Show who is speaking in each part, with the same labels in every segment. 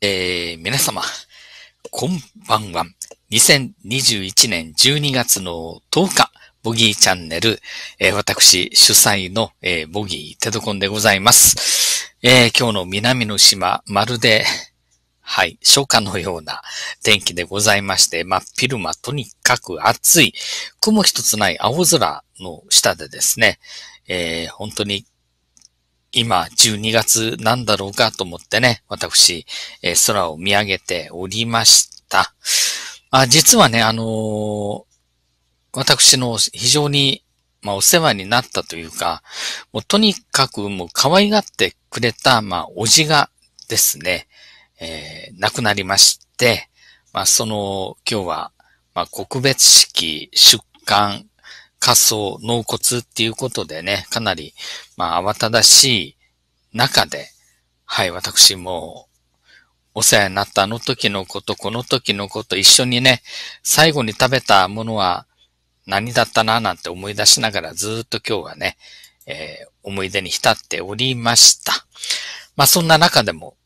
Speaker 1: えー、皆様、こんばんは。2021年12月の10日、ボギーチャンネル、えー、私主催の、えー、ボギーテドコンでございます。え今日の南の島、まるで、はい、初夏のような天気でございまして、まっ昼間とにかく暑い、雲一つない青空の下でですね、え本当に今、12月なんだろうかと思ってね、私、えー、空を見上げておりました。あ実はね、あのー、私の非常に、まあ、お世話になったというか、もうとにかくもう可愛がってくれた、まあ、おじがですね、えー、亡くなりまして、まあ、その、今日は、まあ、告別式、出館、仮想、納骨っていうことでね、かなり、まあ、慌ただしい中で、はい、私もお世話になったあの時のこと、この時のこと、一緒にね、最後に食べたものは何だったななんて思い出しながらずっと今日はね、えー、思い出に浸っておりました。まあそんな中でも、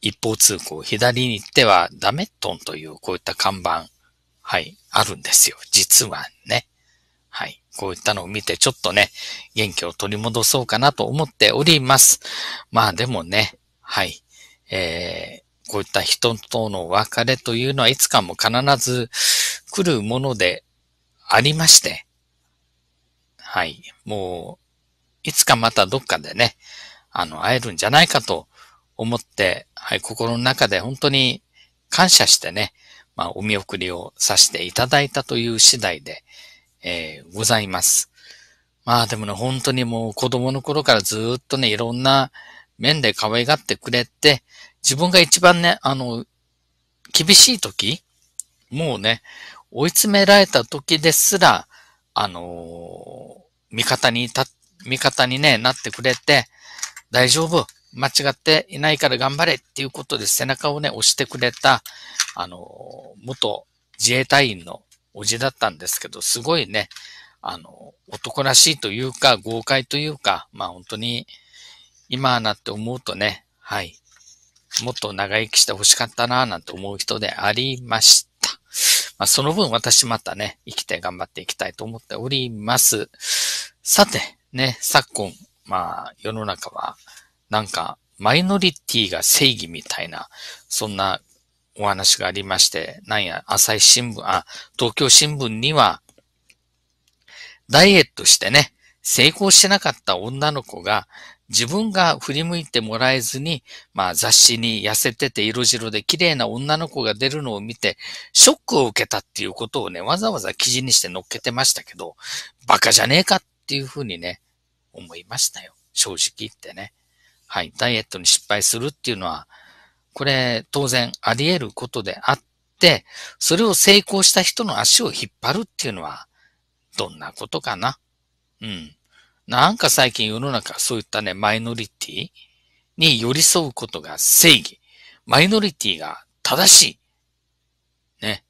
Speaker 1: 一方通行、左に行ってはダメットンというこういった看板、はい、あるんですよ。実はね。はい。こういったのを見て、ちょっとね、元気を取り戻そうかなと思っております。まあでもね、はい。えー、こういった人との別れというのはいつかも必ず来るものでありまして、はい。もう、いつかまたどっかでね、あの、会えるんじゃないかと思って、はい、心の中で本当に感謝してね、まあ、お見送りをさせていただいたという次第で、えー、ございます。まあでもね、本当にもう子供の頃からずっとね、いろんな面で可愛がってくれて、自分が一番ね、あの、厳しい時、もうね、追い詰められた時ですら、あのー、味方にた、味方にね、なってくれて、大丈夫、間違っていないから頑張れっていうことで背中をね、押してくれた、あのー、元自衛隊員のおじだったんですけど、すごいね、あの、男らしいというか、豪快というか、まあ本当に、今なって思うとね、はい、もっと長生きして欲しかったなぁなんて思う人でありました。まあその分私またね、生きて頑張っていきたいと思っております。さて、ね、昨今、まあ世の中は、なんか、マイノリティが正義みたいな、そんなお話がありまして、なんや、朝日新聞、あ、東京新聞には、ダイエットしてね、成功しなかった女の子が、自分が振り向いてもらえずに、まあ雑誌に痩せてて色白で綺麗な女の子が出るのを見て、ショックを受けたっていうことをね、わざわざ記事にして載っけてましたけど、バカじゃねえかっていうふうにね、思いましたよ。正直言ってね。はい。ダイエットに失敗するっていうのは、これ当然あり得ることであって、それを成功した人の足を引っ張るっていうのは、どんなことかな。うん。なんか最近世の中そういったね、マイノリティに寄り添うことが正義。マイノリティが正しい。ね。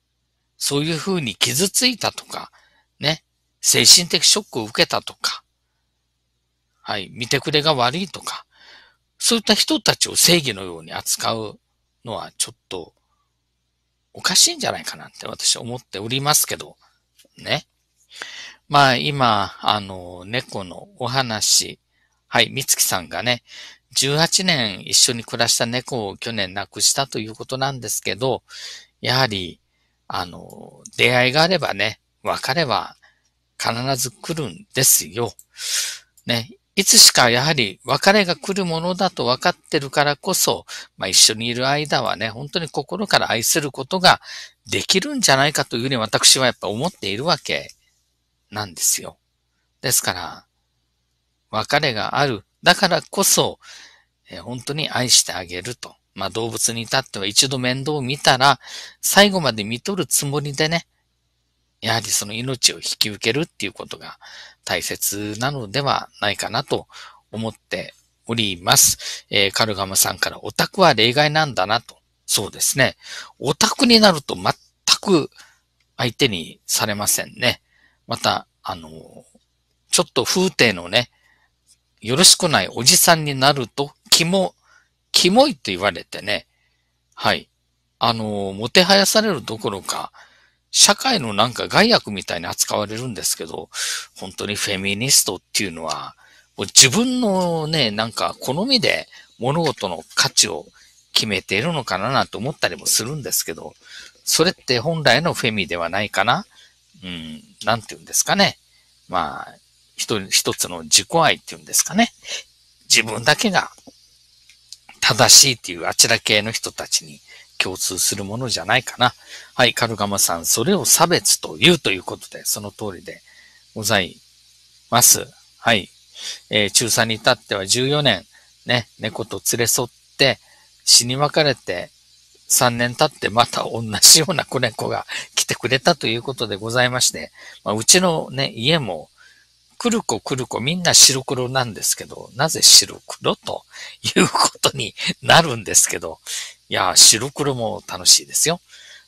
Speaker 1: そういうふうに傷ついたとか、ね。精神的ショックを受けたとか、はい。見てくれが悪いとか、そういった人たちを正義のように扱うのはちょっとおかしいんじゃないかなって私は思っておりますけど、ね。まあ今、あの、猫のお話、はい、三月さんがね、18年一緒に暮らした猫を去年亡くしたということなんですけど、やはり、あの、出会いがあればね、別れは必ず来るんですよ。ね、いつしかやはり別れが来るものだと分かってるからこそ、まあ、一緒にいる間はね、本当に心から愛することができるんじゃないかというふうに私はやっぱ思っているわけなんですよ。ですから、別れがある。だからこそ、えー、本当に愛してあげると。まあ、動物に至っては一度面倒を見たら、最後まで見とるつもりでね、やはりその命を引き受けるっていうことが、大切なのではないかなと思っております。えー、カルガムさんからオタクは例外なんだなと。そうですね。オタクになると全く相手にされませんね。また、あの、ちょっと風景のね、よろしくないおじさんになると、キモ、キモいと言われてね、はい。あの、もてはやされるどころか、社会のなんか害悪みたいに扱われるんですけど、本当にフェミニストっていうのは、自分のね、なんか好みで物事の価値を決めているのかななんて思ったりもするんですけど、それって本来のフェミではないかなうん、なんて言うんですかね。まあ、一一つの自己愛っていうんですかね。自分だけが正しいっていうあちら系の人たちに共通するものじゃないかな。はい、カルガマさん、それを差別と言うということで、その通りでございます。はい。えー、中3に至っては14年、ね、猫と連れ添って、死に別れて、3年経ってまた同じような子猫が来てくれたということでございまして、まあ、うちのね、家もくるこくるこみんな白黒なんですけど、なぜ白黒と いうことになるんですけど、いや、白黒も楽しいですよ。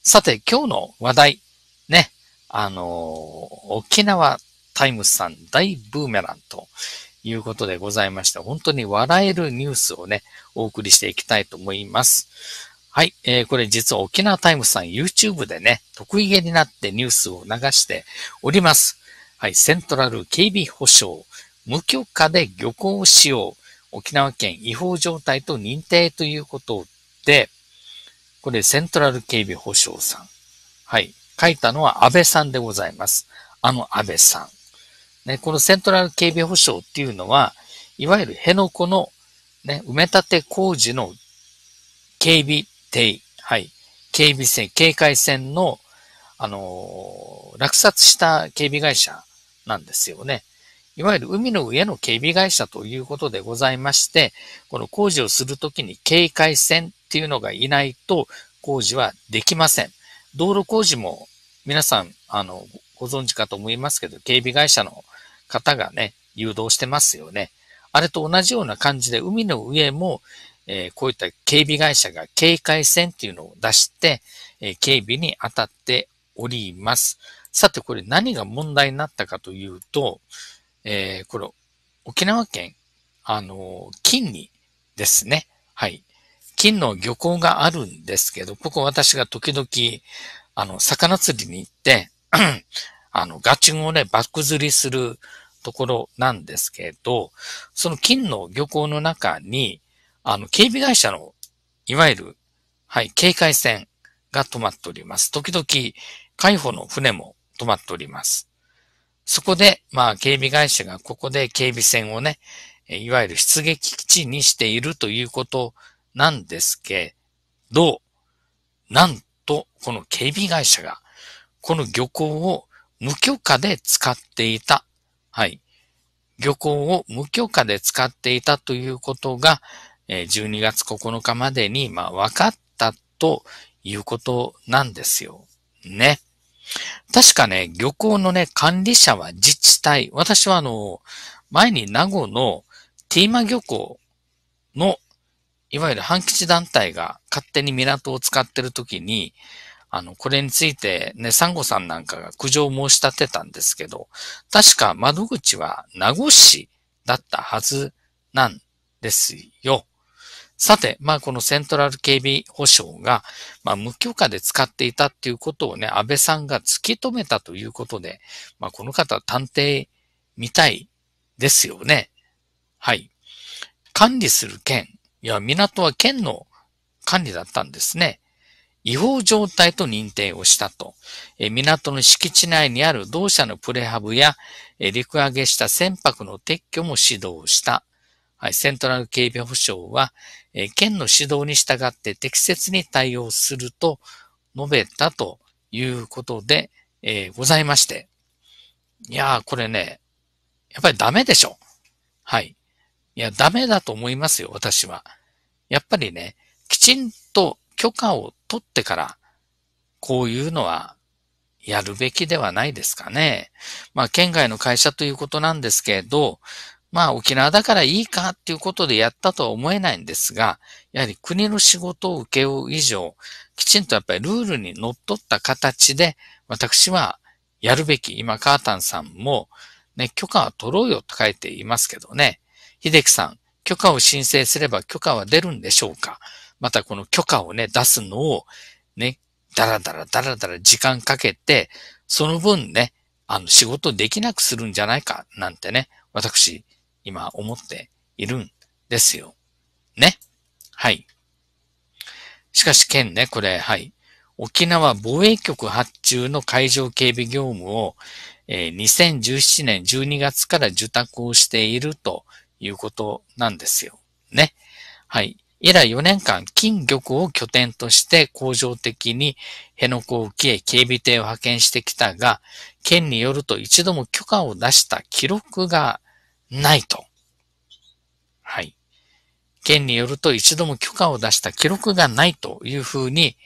Speaker 1: さて、今日の話題、ね、あのー、沖縄タイムスさん大ブーメランということでございまして、本当に笑えるニュースをね、お送りしていきたいと思います。はい、えー、これ実は沖縄タイムスさん YouTube でね、得意げになってニュースを流しております。はい、セントラル警備保障、無許可で漁港使用、沖縄県違法状態と認定ということで、これセントラル警備保障さん。はい、書いたのは安倍さんでございます。あの安倍さん。ね、このセントラル警備保障っていうのは、いわゆる辺野古の、ね、埋め立て工事の警備艇、はい、警備船、警戒船の、あのー、落札した警備会社なんですよね。いわゆる海の上の警備会社ということでございまして、この工事をするときに警戒船っていうのがいないと工事はできません。道路工事も皆さん、あの、ご存知かと思いますけど、警備会社の方がね、誘導してますよね。あれと同じような感じで、海の上も、えー、こういった警備会社が警戒線っていうのを出して、えー、警備に当たっております。さて、これ何が問題になったかというと、えー、これ、沖縄県、あの、金にですね。はい。金の漁港があるんですけど、ここ私が時々、あの、魚釣りに行って、あの、ガチンをね、バック釣りするところなんですけど、その金の漁港の中に、あの、警備会社の、いわゆる、はい、警戒船が止まっております。時々、海保の船も止まっております。そこで、まあ、警備会社がここで警備船をね、いわゆる出撃基地にしているということなんですけど、なんと、この警備会社が、この漁港を無許可で使っていた。はい。漁港を無許可で使っていたということが、12月9日までに、まあ、分かったということなんですよ。ね。確かね、漁港のね、管理者は自治体。私はあの、前に名護のティーマ漁港の、いわゆる半吉団体が勝手に港を使ってる時に、あの、これについてね、サンゴさんなんかが苦情を申し立てたんですけど、確か窓口は名護市だったはずなんですよ。さて、まあこのセントラル警備保障が、まあ無許可で使っていたっていうことをね、安倍さんが突き止めたということで、まあこの方探偵みたいですよね。はい。管理する県、いや港は県の管理だったんですね。違法状態と認定をしたと。港の敷地内にある同社のプレハブや陸揚げした船舶の撤去も指導した。はい、セントラル警備保障は、えー、県の指導に従って適切に対応すると述べたということで、えー、ございまして。いやー、これね、やっぱりダメでしょ。はい。いや、ダメだと思いますよ、私は。やっぱりね、きちんと許可を取ってから、こういうのはやるべきではないですかね。まあ、県外の会社ということなんですけど、まあ沖縄だからいいかっていうことでやったとは思えないんですが、やはり国の仕事を請け負う以上、きちんとやっぱりルールに則っった形で、私はやるべき、今カータンさんも、ね、許可は取ろうよと書いていますけどね、秀樹さん、許可を申請すれば許可は出るんでしょうかまたこの許可をね、出すのを、ね、だらだらだらだら時間かけて、その分ね、あの仕事できなくするんじゃないかなんてね、私今思っているんですよ。ね。はい。しかし県ね、これ、はい。沖縄防衛局発注の海上警備業務を、えー、2017年12月から受託をしているということなんですよ。ね。はい。以来4年間、金玉を拠点として恒常的に辺野古沖へ警備艇を派遣してきたが、県によると一度も許可を出した記録がないと。はい。県によると一度も許可を出した記録がないというふうに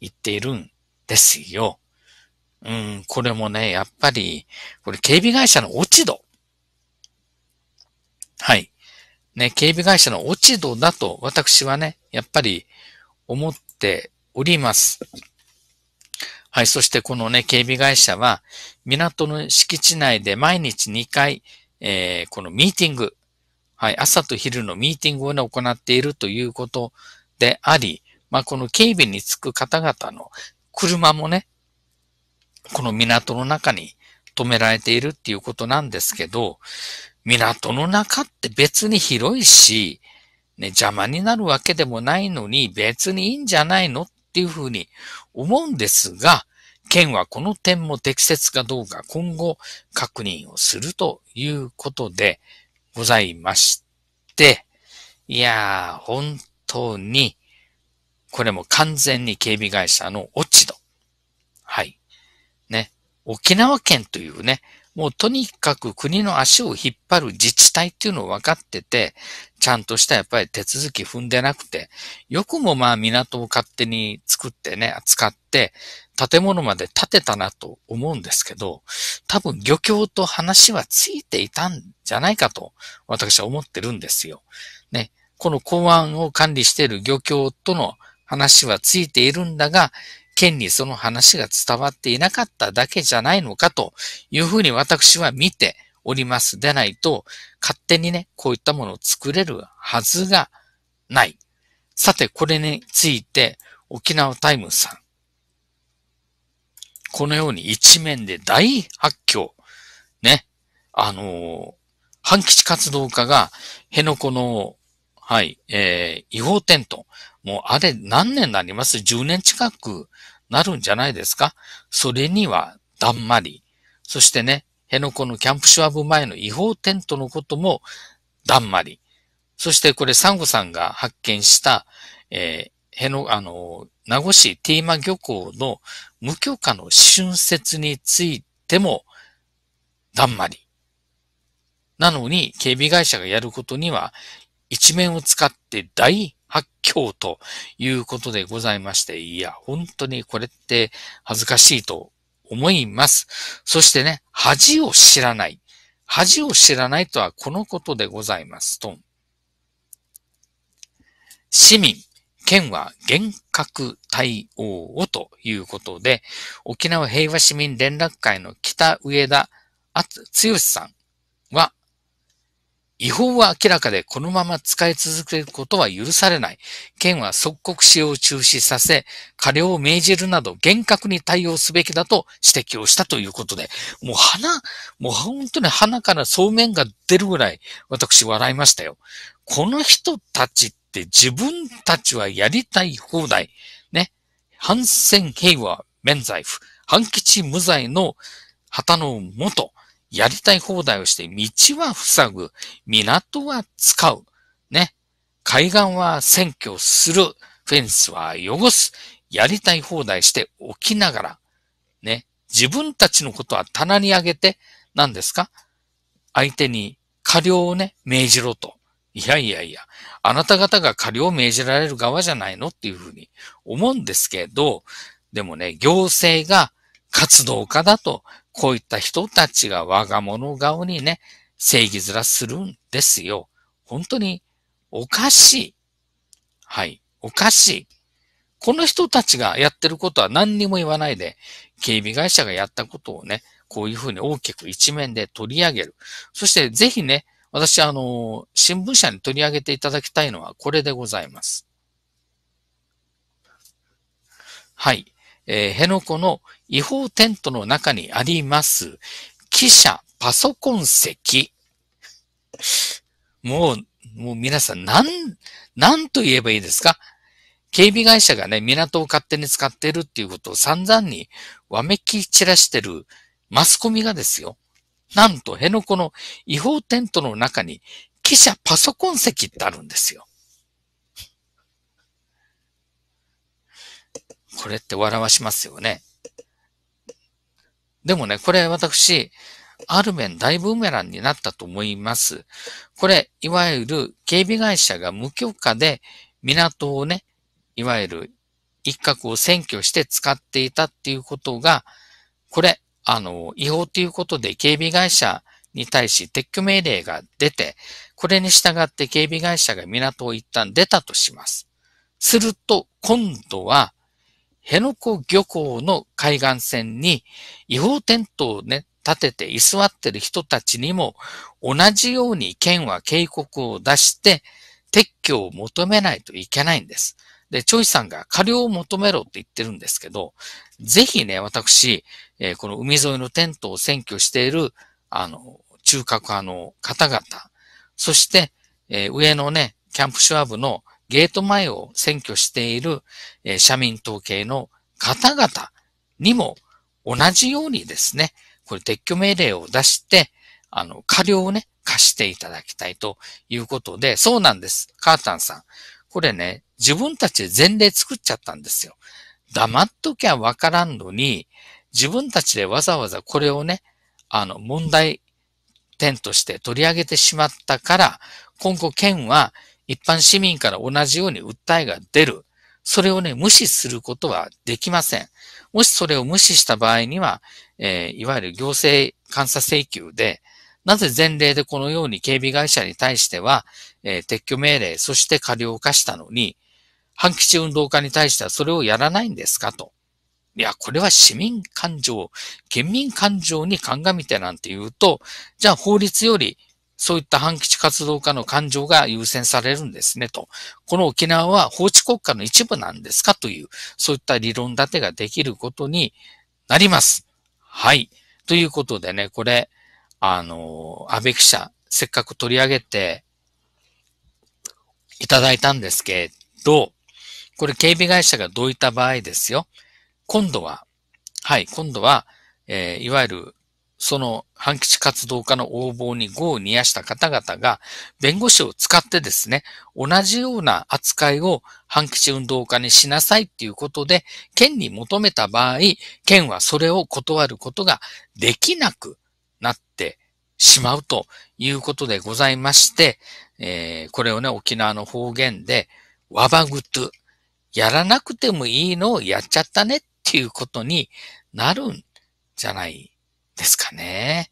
Speaker 1: 言っているんですよ。うん、これもね、やっぱり、これ警備会社の落ち度。はい。ね、警備会社の落ち度だと私はね、やっぱり思っております。はい。そしてこのね、警備会社は、港の敷地内で毎日2回、えー、このミーティング、はい、朝と昼のミーティングを、ね、行っているということであり、まあ、この警備に着く方々の車もね、この港の中に止められているっていうことなんですけど、港の中って別に広いし、ね、邪魔になるわけでもないのに別にいいんじゃないのっていうふうに思うんですが、県はこの点も適切かどうか今後確認をするということでございまして、いやー、本当に、これも完全に警備会社の落ち度。はい。ね。沖縄県というね、もうとにかく国の足を引っ張る自治体っていうのを分かってて、ちゃんとしたやっぱり手続き踏んでなくて、よくもまあ港を勝手に作ってね、扱って、建物まで建てたなと思うんですけど、多分漁協と話はついていたんじゃないかと私は思ってるんですよ。ね。この港湾を管理している漁協との話はついているんだが、県にその話が伝わっていなかっただけじゃないのかというふうに私は見ております。でないと、勝手にね、こういったものを作れるはずがない。さて、これについて、沖縄タイムさん。このように一面で大発狂。ね。あのー、反基地活動家が、辺野古の、はい、えー、違法テント。もうあれ何年になります ?10 年近くなるんじゃないですかそれには、だんまり。そしてね、辺野古のキャンプシュワブ前の違法テントのことも、だんまり。そしてこれ、サンゴさんが発見した、えー、辺野、あの、名護市ティーマ漁港の無許可の春節についても、だんまり。なのに、警備会社がやることには、一面を使って大発狂ということでございまして、いや、本当にこれって恥ずかしいと思います。そしてね、恥を知らない。恥を知らないとはこのことでございます。と。市民、県は厳格対応をということで、沖縄平和市民連絡会の北上田敦さんは、違法は明らかでこのまま使い続けることは許されない。県は即刻使用を中止させ、過料を命じるなど厳格に対応すべきだと指摘をしたということで、もう鼻、もう本当に鼻からそうめんが出るぐらい私笑いましたよ。この人たちって自分たちはやりたい放題。ね。反戦平和免罪符。反地無罪の旗の元。やりたい放題をして、道は塞ぐ、港は使う、ね。海岸は占拠する、フェンスは汚す、やりたい放題しておきながら、ね。自分たちのことは棚に上げて、何ですか相手に過料をね、命じろと。いやいやいや、あなた方が過料を命じられる側じゃないのっていうふうに思うんですけど、でもね、行政が活動家だとこういった人たちが我が物顔にね、正義面するんですよ。本当におかしい。はい。おかしい。この人たちがやってることは何にも言わないで、警備会社がやったことをね、こういうふうに大きく一面で取り上げる。そしてぜひね、私、あの、新聞社に取り上げていただきたいのはこれでございます。はい。えー、辺野古の違法テントの中にあります、記者パソコン席。もう、もう皆さん、なん、なんと言えばいいですか警備会社がね、港を勝手に使ってるっていうことを散々にわめき散らしてるマスコミがですよ。なんと、辺野古の違法テントの中に記者パソコン席ってあるんですよ。これって笑わしますよね。でもね、これ私、ある面大ブーメランになったと思います。これ、いわゆる警備会社が無許可で港をね、いわゆる一角を占拠して使っていたっていうことが、これ、あの、違法ということで警備会社に対し撤去命令が出て、これに従って警備会社が港を一旦出たとします。すると、今度は、辺野古漁港の海岸線に違法テントをね、立てて居座ってる人たちにも同じように県は警告を出して撤去を求めないといけないんです。で、チョイさんが過料を求めろって言ってるんですけど、ぜひね、私、えー、この海沿いのテントを占拠している、あの、中核派の方々、そして、えー、上のね、キャンプシュアブのゲート前を占拠している、え社民党系の方々にも同じようにですね、これ撤去命令を出して、あの、過料をね、貸していただきたいということで、そうなんです。カータンさん。これね、自分たちで前例作っちゃったんですよ。黙っときゃわからんのに、自分たちでわざわざこれをね、あの、問題点として取り上げてしまったから、今後県は一般市民から同じように訴えが出る。それをね、無視することはできません。もしそれを無視した場合には、えー、いわゆる行政監査請求で、なぜ前例でこのように警備会社に対しては、えー、撤去命令、そして過料を課したのに、反基地運動家に対してはそれをやらないんですかと。いや、これは市民感情、県民感情に鑑みてなんて言うと、じゃあ法律よりそういった反基地活動家の感情が優先されるんですねと。この沖縄は法治国家の一部なんですかという、そういった理論立てができることになります。はい。ということでね、これ、あの、安倍記者、せっかく取り上げていただいたんですけど、これ警備会社がどういった場合ですよ。今度は、はい、今度は、えー、いわゆるその反基地活動家の横暴に業を煮やした方々が、弁護士を使ってですね、同じような扱いを反基地運動家にしなさいっていうことで、県に求めた場合、県はそれを断ることができなくなってしまうということでございまして、えー、これをね、沖縄の方言で、わばぐと、やらなくてもいいのをやっちゃったねっていうことになるんじゃないですかね。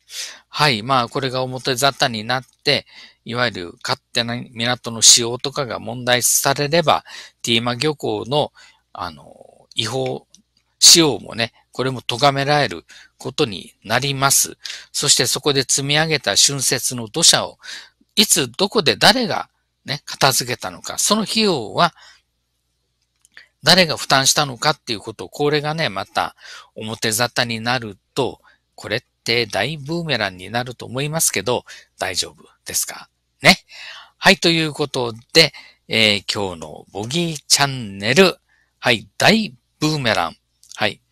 Speaker 1: はい。まあ、これが表沙汰になって、いわゆる勝手な港の使用とかが問題されれば、ティーマ漁港の、あの、違法使用もね、これも咎められることになります。そしてそこで積み上げた春節の土砂を、いつ、どこで誰がね、片付けたのか、その費用は誰が負担したのかっていうことを、これがね、また表沙汰になると、これって大ブーメランになると思いますけど、大丈夫ですかね。はい、ということで、えー、今日のボギーチャンネル、はい、大ブーメラン。はい。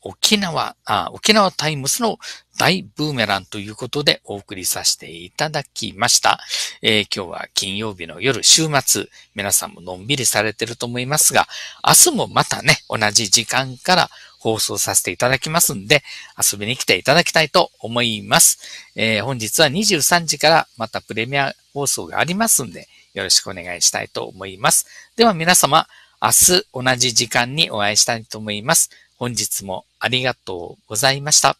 Speaker 1: 沖縄、あ沖縄タイムスの大ブーメランということでお送りさせていただきました。えー、今日は金曜日の夜、週末、皆さんものんびりされてると思いますが、明日もまたね、同じ時間から放送させていただきますんで、遊びに来ていただきたいと思います。えー、本日は23時からまたプレミア放送がありますんで、よろしくお願いしたいと思います。では皆様、明日同じ時間にお会いしたいと思います。本日もありがとうございました。